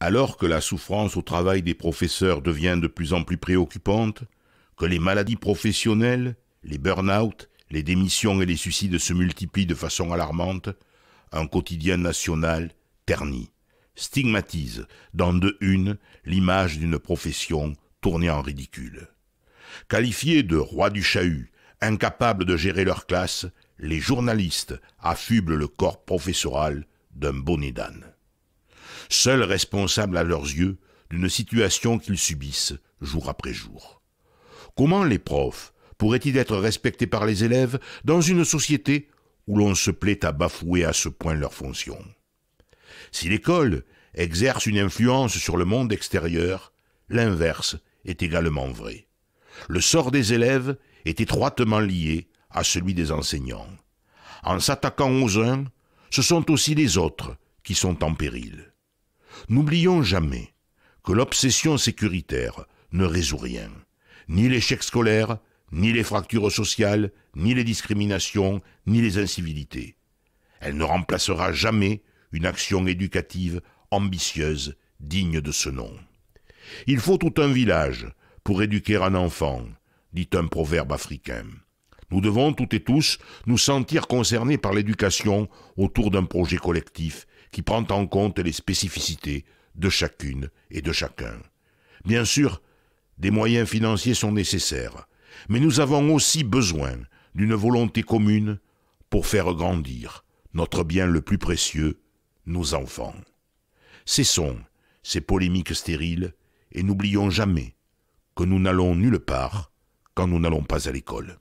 Alors que la souffrance au travail des professeurs devient de plus en plus préoccupante, que les maladies professionnelles, les burn-out, les démissions et les suicides se multiplient de façon alarmante, un quotidien national ternit, stigmatise, dans de une, l'image d'une profession tournée en ridicule. Qualifiés de rois du chahut, incapables de gérer leur classe, les journalistes affublent le corps professoral d'un bonnet d'âne seuls responsables à leurs yeux d'une situation qu'ils subissent jour après jour. Comment les profs pourraient-ils être respectés par les élèves dans une société où l'on se plaît à bafouer à ce point leurs fonctions Si l'école exerce une influence sur le monde extérieur, l'inverse est également vrai. Le sort des élèves est étroitement lié à celui des enseignants. En s'attaquant aux uns, ce sont aussi les autres qui sont en péril. N'oublions jamais que l'obsession sécuritaire ne résout rien. Ni l'échec scolaire, ni les fractures sociales, ni les discriminations, ni les incivilités. Elle ne remplacera jamais une action éducative ambitieuse, digne de ce nom. Il faut tout un village pour éduquer un enfant, dit un proverbe africain. Nous devons toutes et tous nous sentir concernés par l'éducation autour d'un projet collectif qui prend en compte les spécificités de chacune et de chacun. Bien sûr, des moyens financiers sont nécessaires, mais nous avons aussi besoin d'une volonté commune pour faire grandir notre bien le plus précieux, nos enfants. Cessons ces polémiques stériles et n'oublions jamais que nous n'allons nulle part quand nous n'allons pas à l'école.